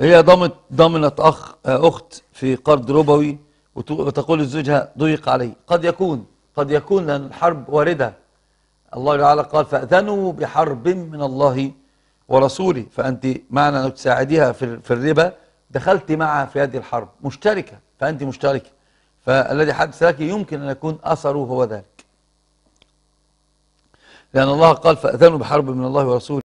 هي ضمت ضمنت أخ أخت في قرض ربوي وتقول لزوجها ضيق علي قد يكون قد يكون لأن الحرب واردة الله تعالى قال فأذنوا بحرب من الله ورسوله فأنت معنى أنك تساعديها في الربا دخلت معها في هذه الحرب مشتركة فأنت مشتركة فالذي حدث لك يمكن أن يكون أثره هو ذلك لأن الله قال فأذنوا بحرب من الله ورسوله